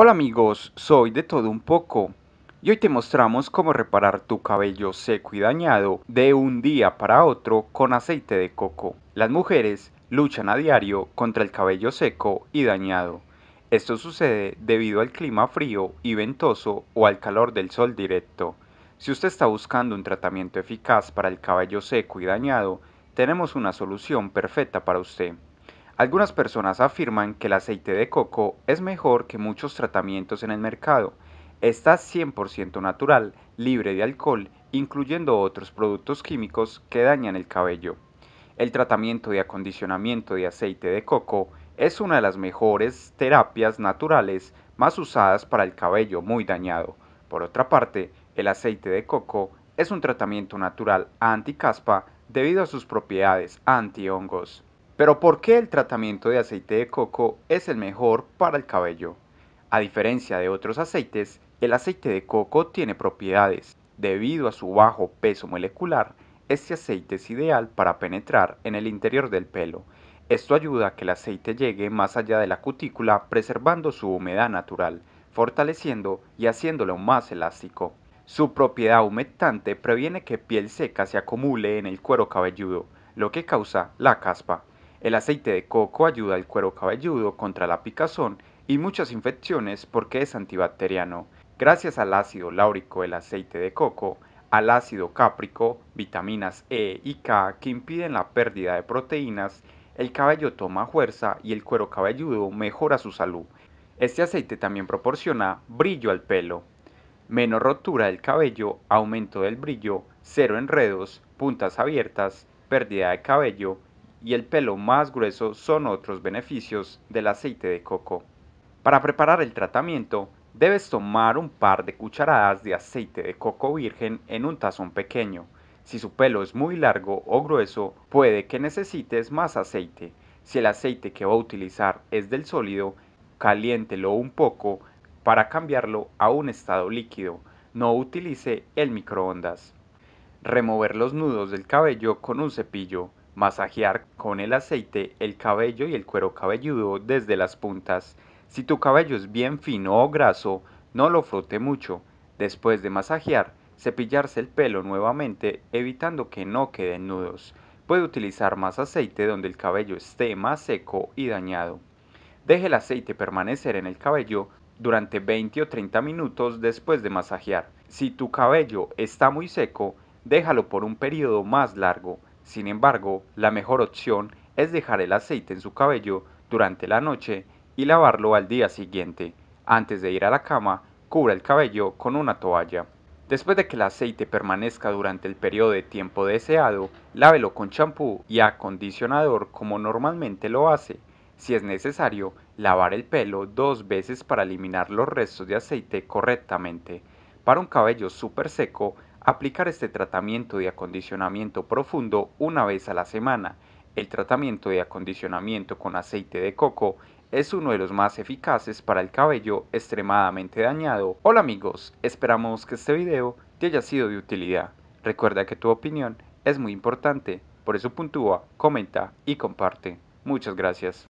Hola amigos, soy de todo un poco y hoy te mostramos cómo reparar tu cabello seco y dañado de un día para otro con aceite de coco. Las mujeres luchan a diario contra el cabello seco y dañado. Esto sucede debido al clima frío y ventoso o al calor del sol directo. Si usted está buscando un tratamiento eficaz para el cabello seco y dañado, tenemos una solución perfecta para usted. Algunas personas afirman que el aceite de coco es mejor que muchos tratamientos en el mercado. Está 100% natural, libre de alcohol, incluyendo otros productos químicos que dañan el cabello. El tratamiento de acondicionamiento de aceite de coco es una de las mejores terapias naturales más usadas para el cabello muy dañado. Por otra parte, el aceite de coco es un tratamiento natural anticaspa debido a sus propiedades antihongos. Pero ¿por qué el tratamiento de aceite de coco es el mejor para el cabello? A diferencia de otros aceites, el aceite de coco tiene propiedades. Debido a su bajo peso molecular, este aceite es ideal para penetrar en el interior del pelo. Esto ayuda a que el aceite llegue más allá de la cutícula preservando su humedad natural, fortaleciendo y haciéndolo más elástico. Su propiedad humectante previene que piel seca se acumule en el cuero cabelludo, lo que causa la caspa. El aceite de coco ayuda al cuero cabelludo contra la picazón y muchas infecciones porque es antibacteriano. Gracias al ácido láurico del aceite de coco, al ácido cáprico, vitaminas E y K que impiden la pérdida de proteínas, el cabello toma fuerza y el cuero cabelludo mejora su salud. Este aceite también proporciona brillo al pelo, menos rotura del cabello, aumento del brillo, cero enredos, puntas abiertas, pérdida de cabello, y el pelo más grueso son otros beneficios del aceite de coco. Para preparar el tratamiento, debes tomar un par de cucharadas de aceite de coco virgen en un tazón pequeño. Si su pelo es muy largo o grueso, puede que necesites más aceite. Si el aceite que va a utilizar es del sólido, caliéntelo un poco para cambiarlo a un estado líquido. No utilice el microondas. Remover los nudos del cabello con un cepillo. Masajear con el aceite el cabello y el cuero cabelludo desde las puntas. Si tu cabello es bien fino o graso, no lo frote mucho. Después de masajear, cepillarse el pelo nuevamente evitando que no queden nudos. Puede utilizar más aceite donde el cabello esté más seco y dañado. Deje el aceite permanecer en el cabello durante 20 o 30 minutos después de masajear. Si tu cabello está muy seco, déjalo por un periodo más largo. Sin embargo, la mejor opción es dejar el aceite en su cabello durante la noche y lavarlo al día siguiente. Antes de ir a la cama, cubra el cabello con una toalla. Después de que el aceite permanezca durante el periodo de tiempo deseado, lávelo con champú y acondicionador como normalmente lo hace. Si es necesario, lavar el pelo dos veces para eliminar los restos de aceite correctamente. Para un cabello súper seco, Aplicar este tratamiento de acondicionamiento profundo una vez a la semana. El tratamiento de acondicionamiento con aceite de coco es uno de los más eficaces para el cabello extremadamente dañado. Hola amigos, esperamos que este video te haya sido de utilidad. Recuerda que tu opinión es muy importante, por eso puntúa, comenta y comparte. Muchas gracias.